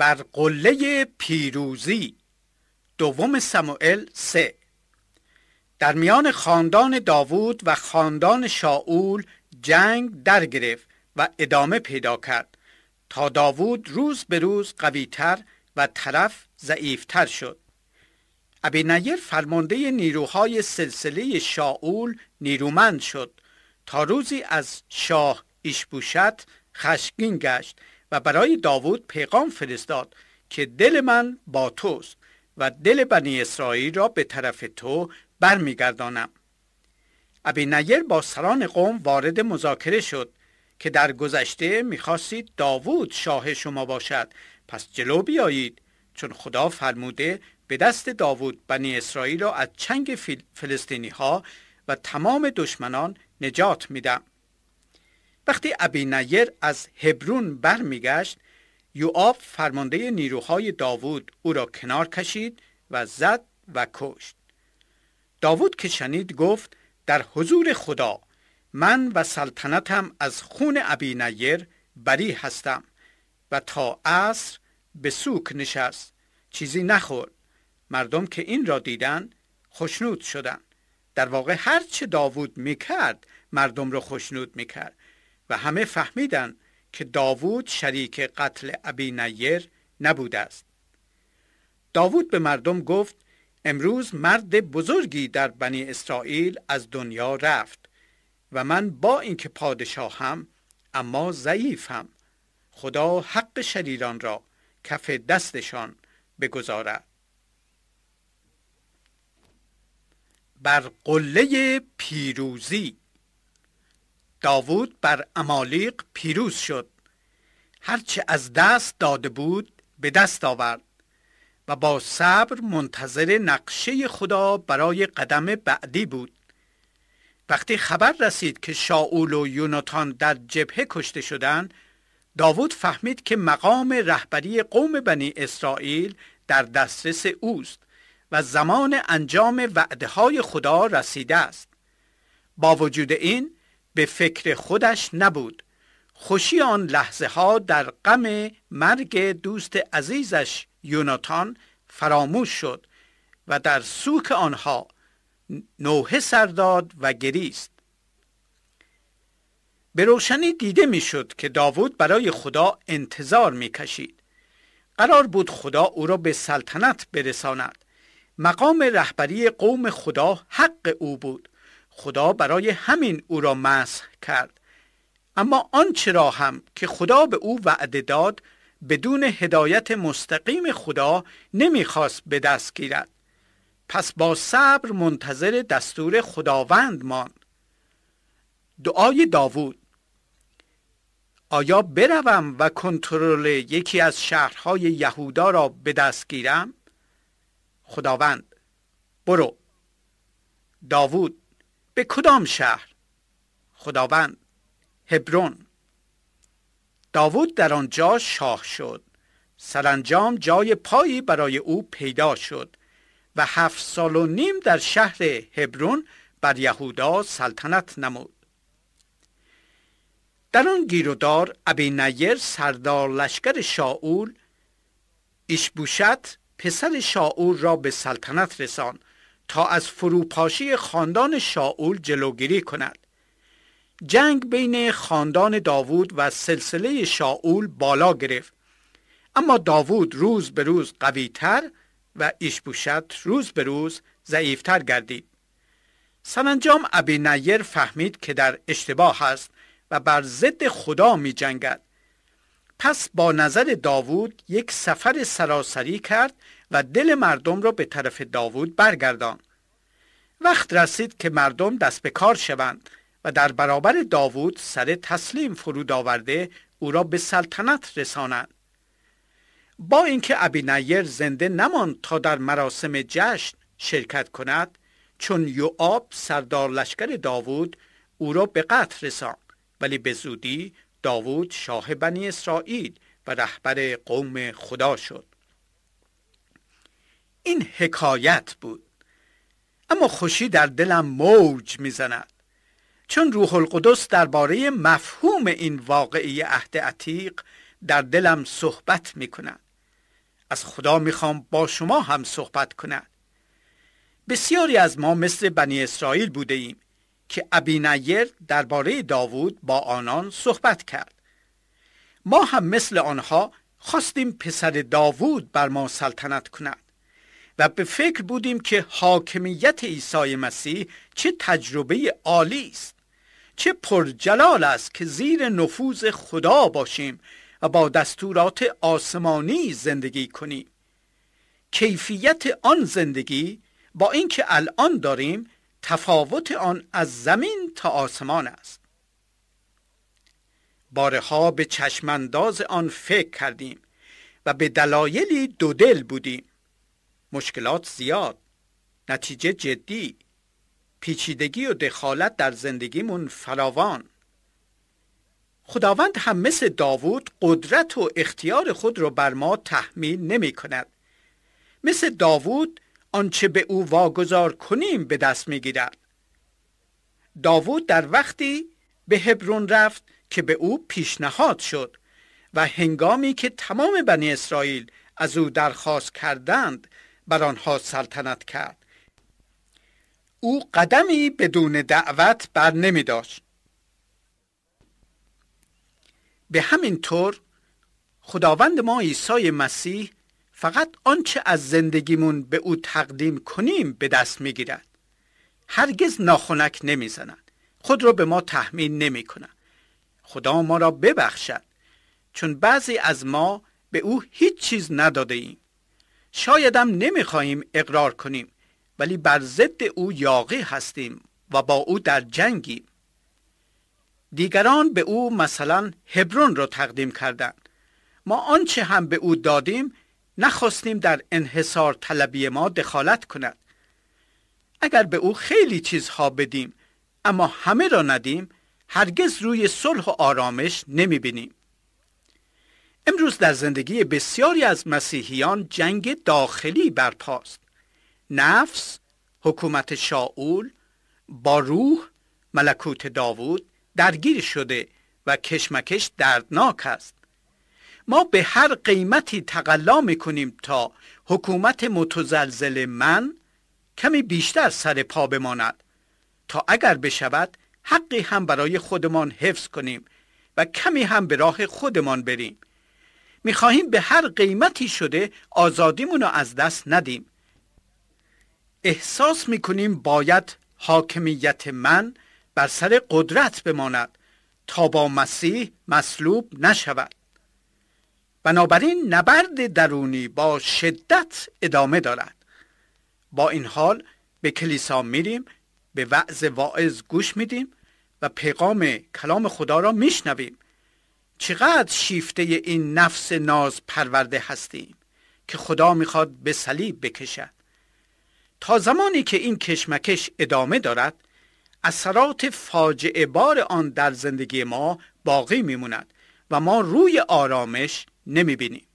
بر قله پیروزی دوم سموئل 3 در میان خاندان داوود و خاندان شاول جنگ در گرفت و ادامه پیدا کرد تا داوود روز به روز قویتر و طرف ضعیفتر شد ابینیر فرمانده نیروهای سلسله شاول نیرومند شد تا روزی از شاه ایشبوشت خشمگین گشت و برای داوود پیغام فرستاد که دل من با توست و دل بنی اسرائیل را به طرف تو برمیگردانم ابی نیر با سران قوم وارد مذاکره شد که در گذشته میخواستید داوود شاه شما باشد پس جلو بیایید چون خدا فرموده به دست داوود بنی اسرائیل را از چنگ فلسطینی ها و تمام دشمنان نجات میدم وقتی ابی نیر از هبرون برمیگشت یوآب فرمانده نیروهای داوود او را کنار کشید و زد و کشت داوود که شنید گفت در حضور خدا من و سلطنتم از خون ابی نیر بری هستم و تا عصر به سوک نشست چیزی نخورد مردم که این را دیدند خشنود شدند در واقع هر چه داوود میکرد مردم را خشنود میکرد و همه فهمیدند که داوود شریک قتل ابی نیر نبوده است داوود به مردم گفت امروز مرد بزرگی در بنی اسرائیل از دنیا رفت و من با اینکه پادشاهم اما ضعیفم خدا حق شریران را کف دستشان بگذارد بر قله پیروزی داوود بر امالیق پیروز شد هرچه از دست داده بود به دست آورد و با صبر منتظر نقشه خدا برای قدم بعدی بود وقتی خبر رسید که شاول و یوناتان در جبهه کشته شدند داوود فهمید که مقام رهبری قوم بنی اسرائیل در دسترس اوست و زمان انجام وعده های خدا رسیده است با وجود این به فکر خودش نبود خوشی آن لحظه ها در غم مرگ دوست عزیزش یوناتان فراموش شد و در سوک آنها نوحه سرداد و گریست به روشنی دیده میشد که داوود برای خدا انتظار میکشید قرار بود خدا او را به سلطنت برساند مقام رهبری قوم خدا حق او بود خدا برای همین او را مسح کرد اما آنچه را هم که خدا به او وعده داد بدون هدایت مستقیم خدا نمیخواست به دست گیرد پس با صبر منتظر دستور خداوند ماند دعای داوود آیا بروم و کنترل یکی از شهرهای یهودا را به دست گیرم خداوند برو داوود به کدام شهر خداوند هبرون داوود در آنجا شاه شد سرانجام جای پایی برای او پیدا شد و هفت سال و نیم در شهر هبرون بر یهودا سلطنت نمود در آن گیرودار ابی نیر سردار لشکر شاول ایشبوشت پسر شاول را به سلطنت رساند تا از فروپاشی خاندان شاول جلوگیری کند جنگ بین خاندان داوود و سلسله شاول بالا گرفت اما داوود روز به روز قویتر و ایشبوشت روز به روز ضعیفتر گردید سرانجام ابی نیر فهمید که در اشتباه است و بر ضد خدا می جنگد پس با نظر داوود یک سفر سراسری کرد و دل مردم را به طرف داوود برگردان وقت رسید که مردم دست به کار شوند و در برابر داوود سر تسلیم فرود آورده او را به سلطنت رسانند با اینکه ابینیر زنده نماند تا در مراسم جشن شرکت کند چون یوآب سردار لشکر داوود او را به قتل رساند ولی به زودی داوود شاه بنی اسرائیل و رهبر قوم خدا شد این حکایت بود اما خوشی در دلم موج میزند چون روح القدس درباره مفهوم این واقعی عهد عتیق در دلم صحبت میکند از خدا میخوام با شما هم صحبت کند بسیاری از ما مثل بنی اسرائیل بوده ایم که ابینیر درباره داوود با آنان صحبت کرد ما هم مثل آنها خواستیم پسر داوود بر ما سلطنت کند و به فکر بودیم که حاکمیت عیسی مسیح چه تجربه عالی است چه پرجلال است که زیر نفوذ خدا باشیم و با دستورات آسمانی زندگی کنیم کیفیت آن زندگی با اینکه الان داریم تفاوت آن از زمین تا آسمان است بارها به چشمانداز آن فکر کردیم و به دلایلی دودل بودیم مشکلات زیاد نتیجه جدی پیچیدگی و دخالت در زندگیمون فراوان خداوند هم مثل داوود قدرت و اختیار خود را بر ما تحمیل نمی کند مثل داوود آنچه به او واگذار کنیم به دست می گیرد داوود در وقتی به هبرون رفت که به او پیشنهاد شد و هنگامی که تمام بنی اسرائیل از او درخواست کردند بر آنها سلطنت کرد او قدمی بدون دعوت بر نمی داشت به همین طور خداوند ما عیسی مسیح فقط آنچه از زندگیمون به او تقدیم کنیم به دست می گیرد. هرگز ناخنک زند خود را به ما تحمیل نمی خدا ما را ببخشد چون بعضی از ما به او هیچ چیز نداده ایم شایدم نمیخواهیم اقرار کنیم ولی بر ضد او یاقی هستیم و با او در جنگی دیگران به او مثلا هبرون را تقدیم کردند ما آنچه هم به او دادیم نخواستیم در انحصار طلبی ما دخالت کند اگر به او خیلی چیزها بدیم اما همه را ندیم هرگز روی صلح و آرامش نمی بینیم امروز در زندگی بسیاری از مسیحیان جنگ داخلی برپاست نفس، حکومت شاول، با روح، ملکوت داوود درگیر شده و کشمکش دردناک است ما به هر قیمتی تقلا می تا حکومت متزلزل من کمی بیشتر سر پا بماند تا اگر بشود حقی هم برای خودمان حفظ کنیم و کمی هم به راه خودمان بریم میخواهیم به هر قیمتی شده آزادیمون رو از دست ندیم احساس میکنیم باید حاکمیت من بر سر قدرت بماند تا با مسیح مصلوب نشود بنابراین نبرد درونی با شدت ادامه دارد با این حال به کلیسا میریم به وعظ واعظ گوش میدیم و پیغام کلام خدا را میشنویم چقدر شیفته این نفس ناز پرورده هستیم که خدا میخواد به صلیب بکشد تا زمانی که این کشمکش ادامه دارد اثرات فاجعه بار آن در زندگی ما باقی میموند و ما روی آرامش نمیبینیم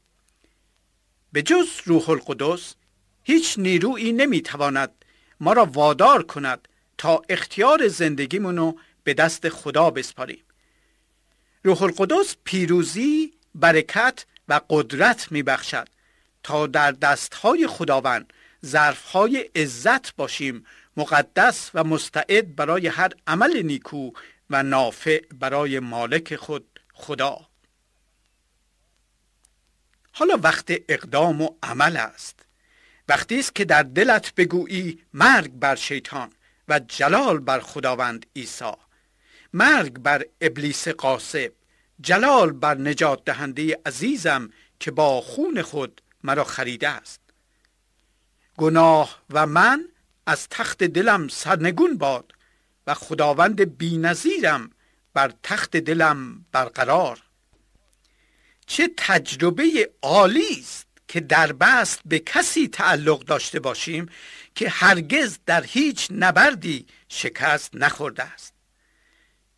به جز روح القدس هیچ نیرویی نمیتواند ما را وادار کند تا اختیار زندگیمونو به دست خدا بسپاریم روح القدس پیروزی، برکت و قدرت میبخشد تا در دستهای خداوند ظرفهای عزت باشیم مقدس و مستعد برای هر عمل نیکو و نافع برای مالک خود خدا حالا وقت اقدام و عمل است وقتی است که در دلت بگویی مرگ بر شیطان و جلال بر خداوند عیسی مرگ بر ابلیس قاسب جلال بر نجات دهنده عزیزم که با خون خود مرا خریده است گناه و من از تخت دلم سرنگون باد و خداوند بینظیرم بر تخت دلم برقرار چه تجربه عالی است که در بست به کسی تعلق داشته باشیم که هرگز در هیچ نبردی شکست نخورده است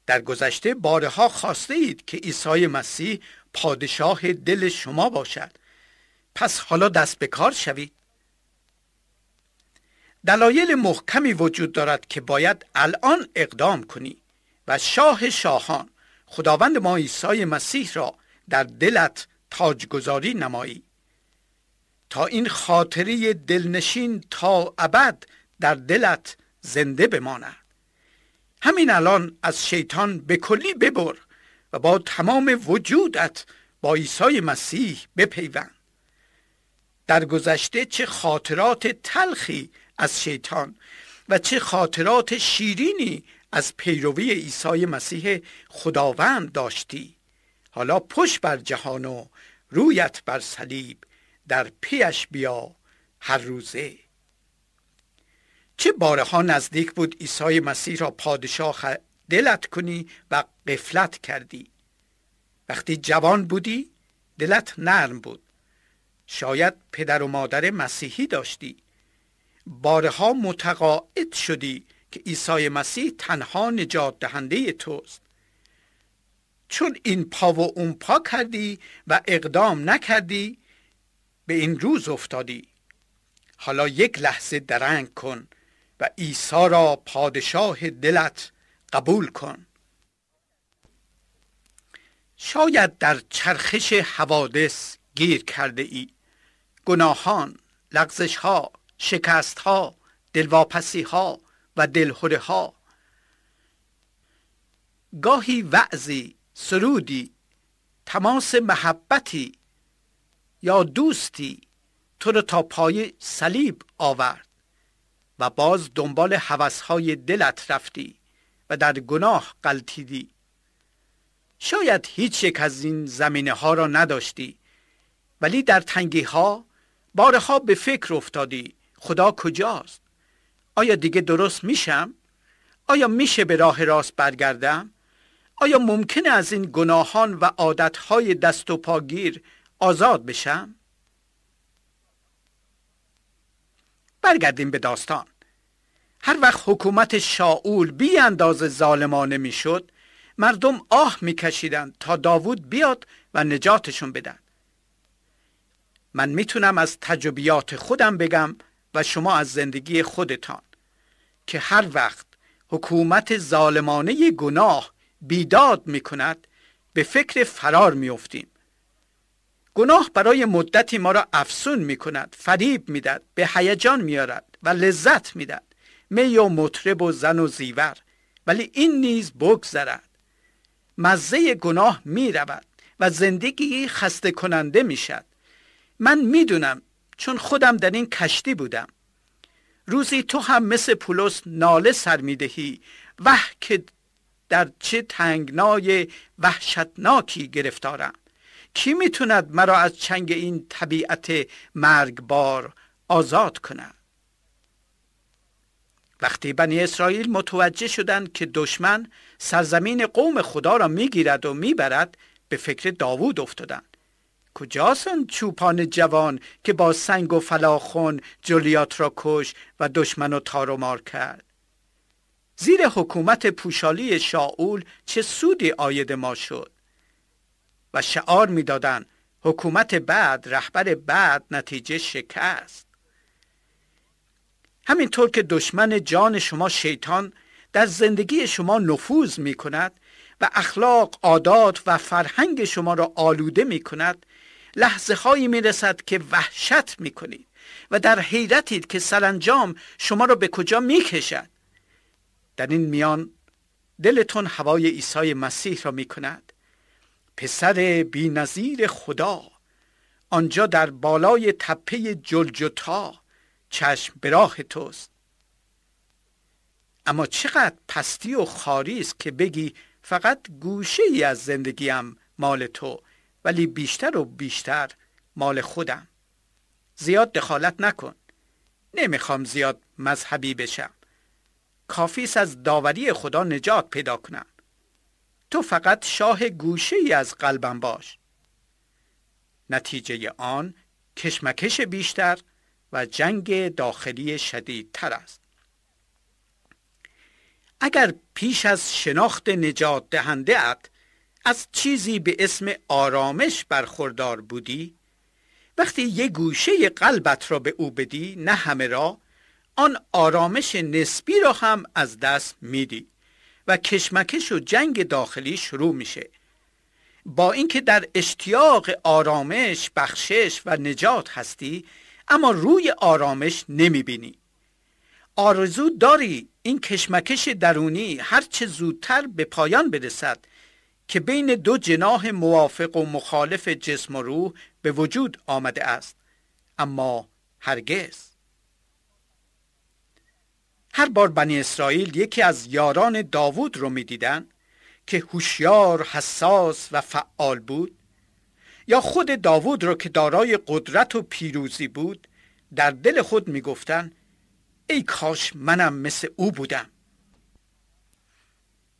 در گذشته بارها خواسته اید که عیسی مسیح پادشاه دل شما باشد پس حالا دست به کار شوید دلایل محکمی وجود دارد که باید الان اقدام کنی و شاه شاهان خداوند ما عیسی مسیح را در دلت تاجگذاری نمایی تا این خاطری دلنشین تا ابد در دلت زنده بماند همین الان از شیطان به کلی ببر و با تمام وجودت با عیسی مسیح بپیوند در گذشته چه خاطرات تلخی از شیطان و چه خاطرات شیرینی از پیروی عیسی مسیح خداوند داشتی حالا پشت بر جهان و رویت بر صلیب در پیش بیا هر روزه چه بارها نزدیک بود عیسی مسیح را پادشاه دلت کنی و قفلت کردی وقتی جوان بودی دلت نرم بود شاید پدر و مادر مسیحی داشتی بارها متقاعد شدی که ایسای مسیح تنها نجات دهنده توست چون این پا و اون پا کردی و اقدام نکردی به این روز افتادی حالا یک لحظه درنگ کن و عیسی را پادشاه دلت قبول کن شاید در چرخش حوادث گیر کرده ای گناهان، لغزش ها، شکست ها، دلواپسی ها و دلخوره ها گاهی وعظی، سرودی، تماس محبتی یا دوستی تو را تا پای صلیب آورد و باز دنبال های دلت رفتی و در گناه قلتیدی شاید هیچ یک از این زمینه ها را نداشتی ولی در تنگی ها بارها به فکر افتادی خدا کجاست آیا دیگه درست میشم آیا میشه به راه راست برگردم آیا ممکنه از این گناهان و عادتهای دست و پاگیر آزاد بشم برگردیم به داستان هر وقت حکومت شاول بی اندازه ظالمانه میشد مردم آه میکشیدند تا داوود بیاد و نجاتشون بدن من میتونم از تجربیات خودم بگم و شما از زندگی خودتان که هر وقت حکومت ظالمانه گناه بیداد میکند به فکر فرار افتیم گناه برای مدتی ما را افسون می کند فریب میدهد به هیجان آرد و لذت میدهد می و مطرب و زن و زیور ولی این نیز بگذرد مزه گناه می رود و زندگی خسته کننده می شد من میدونم چون خودم در این کشتی بودم روزی تو هم مثل پولس ناله سر میدهی وح که در چه تنگنای وحشتناکی گرفتارم کی میتوند مرا از چنگ این طبیعت مرگبار آزاد کنه؟ وقتی بنی اسرائیل متوجه شدند که دشمن سرزمین قوم خدا را میگیرد و میبرد به فکر داوود افتادند کجاسن چوپان جوان که با سنگ و فلاخون جولیات را کش و دشمن را تار و مار کرد زیر حکومت پوشالی شاول چه سودی آید ما شد و شعار میدادند حکومت بعد رهبر بعد نتیجه شکست همینطور که دشمن جان شما شیطان در زندگی شما نفوذ می کند و اخلاق، عادات و فرهنگ شما را آلوده می کند لحظه هایی می رسد که وحشت می کنید و در حیرتید که سرانجام شما را به کجا می در این میان دلتون هوای ایسای مسیح را می کند پسر نظیر خدا آنجا در بالای تپه جلجتا چشم به راه توست اما چقدر پستی و خاری است که بگی فقط گوشه ای از زندگیم مال تو ولی بیشتر و بیشتر مال خودم زیاد دخالت نکن نمیخوام زیاد مذهبی بشم کافیس از داوری خدا نجات پیدا کنم تو فقط شاه گوشه ای از قلبم باش نتیجه آن کشمکش بیشتر و جنگ داخلی شدیدتر است اگر پیش از شناخت نجات دهنده ات از چیزی به اسم آرامش برخوردار بودی وقتی یه گوشه قلبت را به او بدی نه همه را آن آرامش نسبی را هم از دست میدی و کشمکش و جنگ داخلی شروع میشه با اینکه در اشتیاق آرامش، بخشش و نجات هستی اما روی آرامش نمیبینی آرزو داری این کشمکش درونی هرچه زودتر به پایان برسد که بین دو جناح موافق و مخالف جسم و روح به وجود آمده است اما هرگز هر بار بنی اسرائیل یکی از یاران داوود رو میدیدن که هوشیار، حساس و فعال بود یا خود داوود رو که دارای قدرت و پیروزی بود در دل خود میگفتند ای کاش منم مثل او بودم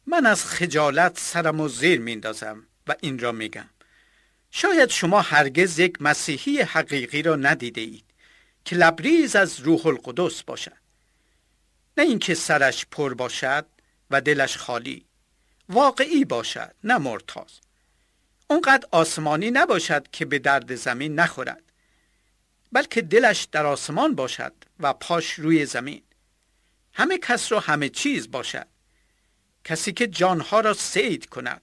من از خجالت سرم و زیر میندازم و این را میگم شاید شما هرگز یک مسیحی حقیقی را ندیده اید که لبریز از روح القدس باشد نه اینکه سرش پر باشد و دلش خالی واقعی باشد نه مرتاز اونقدر آسمانی نباشد که به درد زمین نخورد بلکه دلش در آسمان باشد و پاش روی زمین همه کس را همه چیز باشد کسی که جانها را سید کند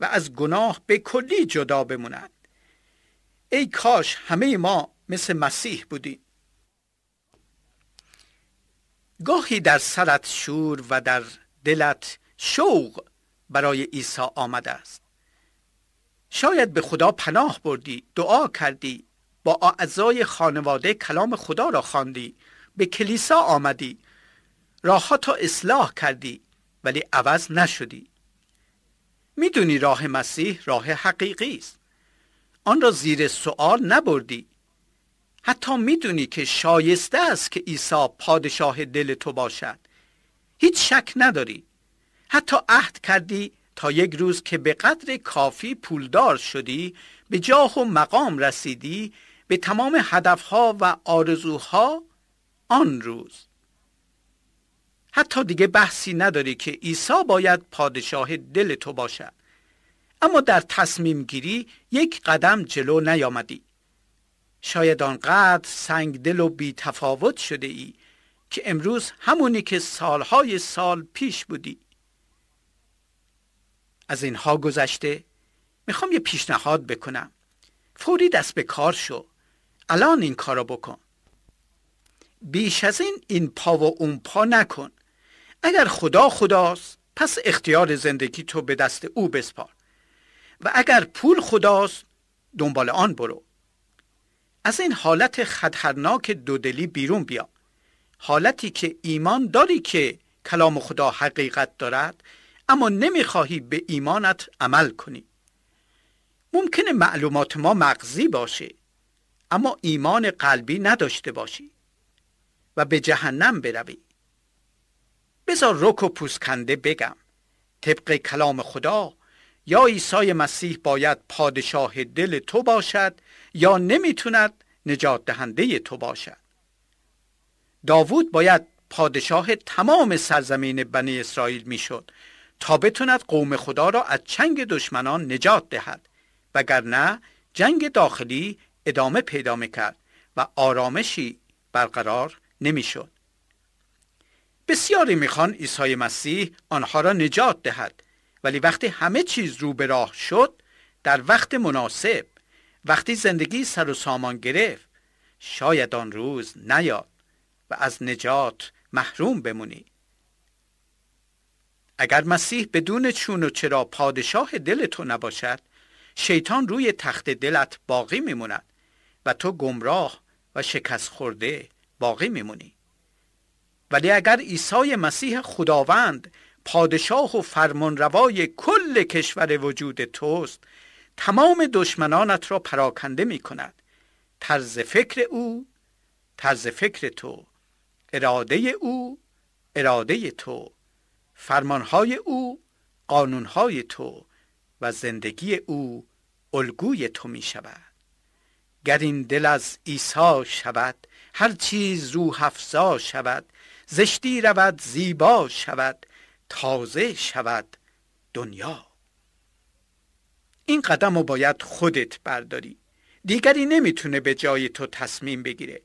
و از گناه به کلی جدا بماند ای کاش همه ما مثل مسیح بودیم گاهی در سرت شور و در دلت شوق برای عیسی آمده است شاید به خدا پناه بردی دعا کردی با اعضای خانواده کلام خدا را خواندی به کلیسا آمدی راهات را اصلاح کردی ولی عوض نشدی میدونی راه مسیح راه حقیقی است آن را زیر سؤال نبردی حتی میدونی که شایسته است که عیسی پادشاه دل تو باشد هیچ شک نداری حتی عهد کردی تا یک روز که به قدر کافی پولدار شدی به جاه و مقام رسیدی به تمام هدفها و آرزوها آن روز حتی دیگه بحثی نداری که عیسی باید پادشاه دل تو باشد اما در تصمیم گیری یک قدم جلو نیامدی شاید آنقدر دل و بی تفاوت شده ای که امروز همونی که سالهای سال پیش بودی از اینها گذشته میخوام یه پیشنهاد بکنم فوری دست به کار شو الان این کارو بکن بیش از این این پا و اون پا نکن اگر خدا خداست پس اختیار زندگی تو به دست او بسپار و اگر پول خداست دنبال آن برو از این حالت خطرناک دودلی بیرون بیا حالتی که ایمان داری که کلام خدا حقیقت دارد اما نمیخواهی به ایمانت عمل کنی ممکنه معلومات ما مغزی باشه اما ایمان قلبی نداشته باشی و به جهنم بروی بزار رک و پوسکنده بگم طبق کلام خدا یا عیسی مسیح باید پادشاه دل تو باشد یا نمیتوند نجات دهنده تو باشد داوود باید پادشاه تمام سرزمین بنی اسرائیل میشد تا بتواند قوم خدا را از چنگ دشمنان نجات دهد وگرنه جنگ داخلی ادامه پیدا میکرد و آرامشی برقرار نمیشد بسیاری میخوان عیسی مسیح آنها را نجات دهد ولی وقتی همه چیز رو به راه شد در وقت مناسب وقتی زندگی سر و سامان گرفت شاید آن روز نیاد و از نجات محروم بمونی اگر مسیح بدون چون و چرا پادشاه دل تو نباشد شیطان روی تخت دلت باقی میموند و تو گمراه و شکست خورده باقی میمونی ولی اگر عیسی مسیح خداوند پادشاه و فرمانروای کل کشور وجود توست تمام دشمنانت را پراکنده می کند طرز فکر او طرز فکر تو اراده او اراده تو فرمانهای او قانونهای تو و زندگی او الگوی تو می شود گر این دل از عیسی شود هر چیز رو حفظا شود زشتی رود زیبا شود تازه شود دنیا این قدم رو باید خودت برداری دیگری نمیتونه به جای تو تصمیم بگیره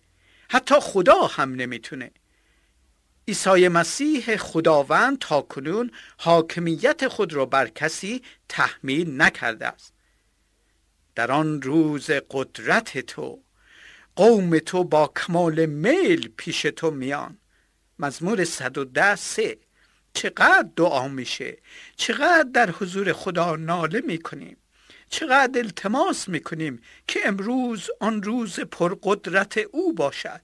حتی خدا هم نمیتونه عیسی مسیح خداوند تا کنون حاکمیت خود را بر کسی تحمیل نکرده است در آن روز قدرت تو قوم تو با کمال میل پیش تو میان مزمور 110 سه چقدر دعا میشه چقدر در حضور خدا ناله میکنیم چقدر التماس میکنیم که امروز آن روز پرقدرت او باشد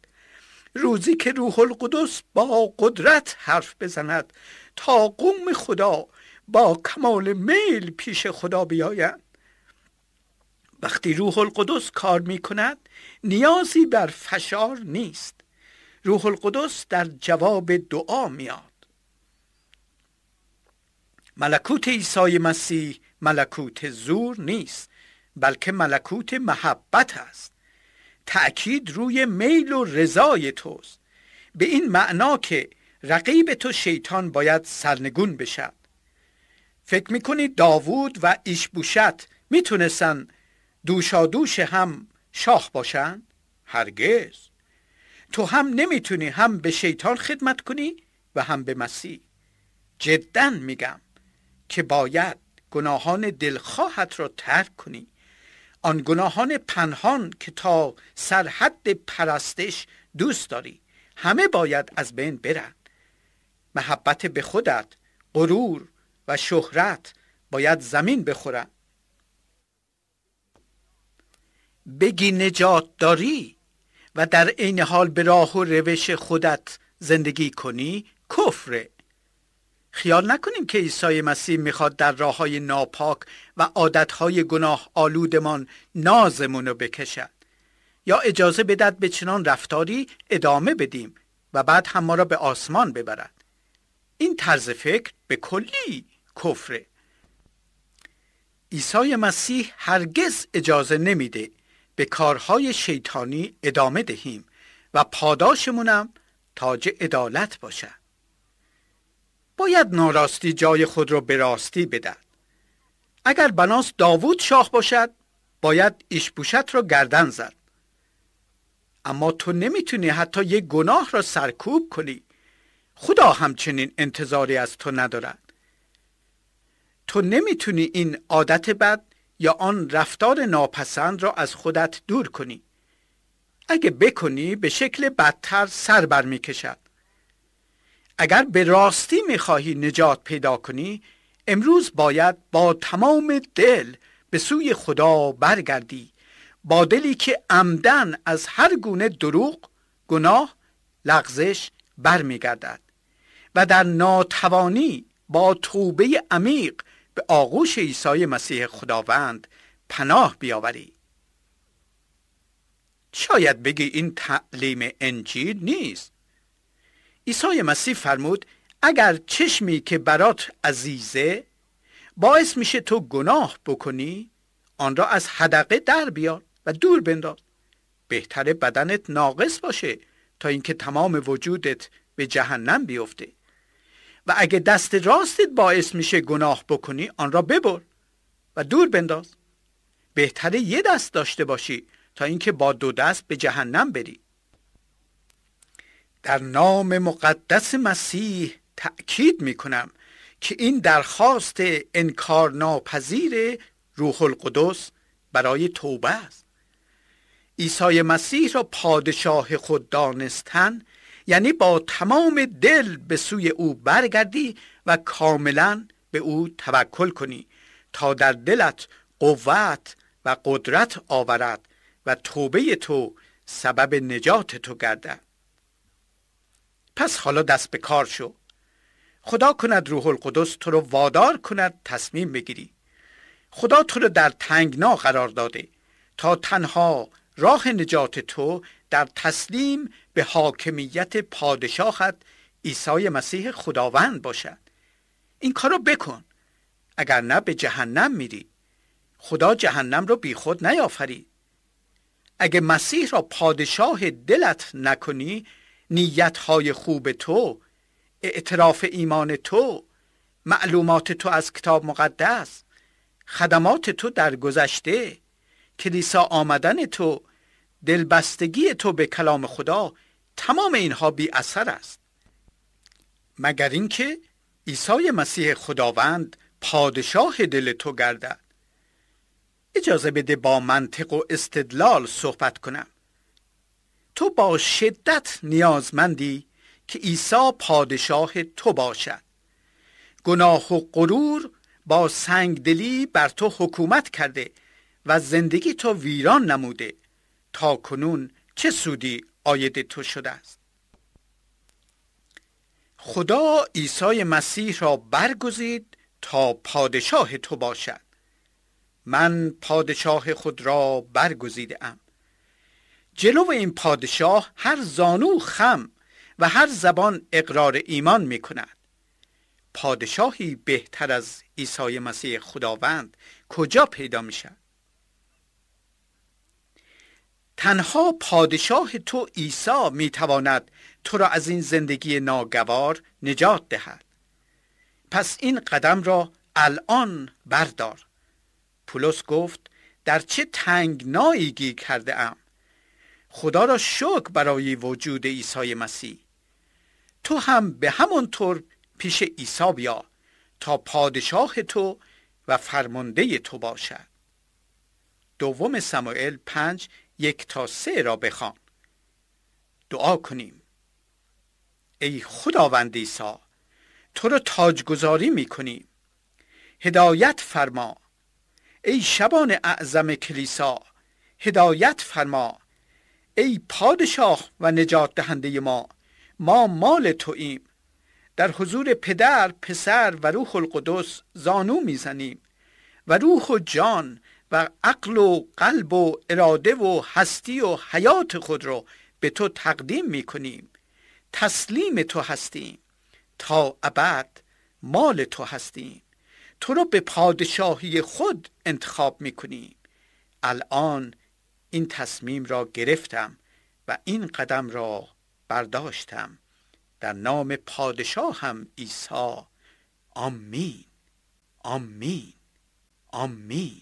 روزی که روح القدس با قدرت حرف بزند تا قوم خدا با کمال میل پیش خدا بیایند وقتی روح القدس کار می کند نیازی بر فشار نیست روح القدس در جواب دعا میاد ملکوت عیسی مسیح ملکوت زور نیست بلکه ملکوت محبت است تأکید روی میل و رضای توست به این معنا که رقیب تو شیطان باید سرنگون بشد فکر میکنی داوود و ایشبوشت میتونستن دوشادوش هم شاه باشن؟ هرگز تو هم نمیتونی هم به شیطان خدمت کنی و هم به مسیح جدا میگم که باید گناهان دلخواهت را ترک کنی آن گناهان پنهان که تا سرحد پرستش دوست داری همه باید از بین برند، محبت به خودت غرور و شهرت باید زمین بخورن بگی نجات داری و در عین حال به راه و روش خودت زندگی کنی کفره خیال نکنیم که عیسی مسیح میخواد در راه های ناپاک و عادت های گناه آلودمان نازمون بکشد یا اجازه بدد به چنان رفتاری ادامه بدیم و بعد هم ما را به آسمان ببرد این طرز فکر به کلی کفره عیسی مسیح هرگز اجازه نمیده به کارهای شیطانی ادامه دهیم و پاداشمونم تاج عدالت باشد باید ناراستی جای خود را به راستی بدهد اگر بناس داوود شاه باشد باید ایشبوشت را گردن زد اما تو نمیتونی حتی یک گناه را سرکوب کنی خدا همچنین انتظاری از تو ندارد تو نمیتونی این عادت بد یا آن رفتار ناپسند را از خودت دور کنی اگه بکنی به شکل بدتر سر برمیکشد اگر به راستی میخواهی نجات پیدا کنی امروز باید با تمام دل به سوی خدا برگردی با دلی که عمدن از هر گونه دروغ گناه لغزش برمیگردد و در ناتوانی با توبه عمیق به آغوش عیسی مسیح خداوند پناه بیاوری شاید بگی این تعلیم انجیل نیست عیسی مسیح فرمود اگر چشمی که برات عزیزه باعث میشه تو گناه بکنی آن را از حدقه در بیار و دور بنداز بهتر بدنت ناقص باشه تا اینکه تمام وجودت به جهنم بیفته و اگه دست راستت باعث میشه گناه بکنی آن را ببر و دور بنداز بهتره یه دست داشته باشی تا اینکه با دو دست به جهنم بری در نام مقدس مسیح تأکید می کنم که این درخواست انکار ناپذیر روح القدس برای توبه است عیسی مسیح را پادشاه خود دانستن یعنی با تمام دل به سوی او برگردی و کاملا به او توکل کنی تا در دلت قوت و قدرت آورد و توبه تو سبب نجات تو گردد پس حالا دست به کار شو خدا کند روح القدس تو رو وادار کند تصمیم بگیری خدا تو رو در تنگنا قرار داده تا تنها راه نجات تو در تسلیم به حاکمیت پادشاهت عیسی مسیح خداوند باشد این کارو بکن اگر نه به جهنم میری خدا جهنم رو بیخود نیافرید اگه مسیح را پادشاه دلت نکنی نیتهای خوب تو اعتراف ایمان تو معلومات تو از کتاب مقدس خدمات تو در گذشته کلیسا آمدن تو دلبستگی تو به کلام خدا تمام اینها بی اثر است مگر اینکه عیسی مسیح خداوند پادشاه دل تو گردد اجازه بده با منطق و استدلال صحبت کنم تو با شدت نیازمندی که عیسی پادشاه تو باشد گناه و غرور با سنگدلی بر تو حکومت کرده و زندگی تو ویران نموده تا کنون چه سودی آید تو شده است خدا عیسی مسیح را برگزید تا پادشاه تو باشد من پادشاه خود را برگزیدم. جلو این پادشاه هر زانو خم و هر زبان اقرار ایمان می کند پادشاهی بهتر از عیسی مسیح خداوند کجا پیدا می شد؟ تنها پادشاه تو عیسی می تواند تو را از این زندگی ناگوار نجات دهد پس این قدم را الان بردار پولس گفت در چه تنگنایی گیر کرده ام خدا را شکر برای وجود عیسی مسیح تو هم به همون طور پیش عیسی بیا تا پادشاه تو و فرمانده تو باشد دوم سموئل پنج یک تا سه را بخوان دعا کنیم ای خداوند عیسی تو را تاجگذاری می کنیم هدایت فرما ای شبان اعظم کلیسا هدایت فرما ای پادشاه و نجات دهنده ما ما مال ایم در حضور پدر پسر و روح القدس زانو میزنیم و روح و جان و عقل و قلب و اراده و هستی و حیات خود رو به تو تقدیم میکنیم تسلیم تو هستیم تا ابد مال تو هستیم تو رو به پادشاهی خود انتخاب میکنیم الان این تصمیم را گرفتم و این قدم را برداشتم در نام پادشاهم عیسی آمین آمین آمین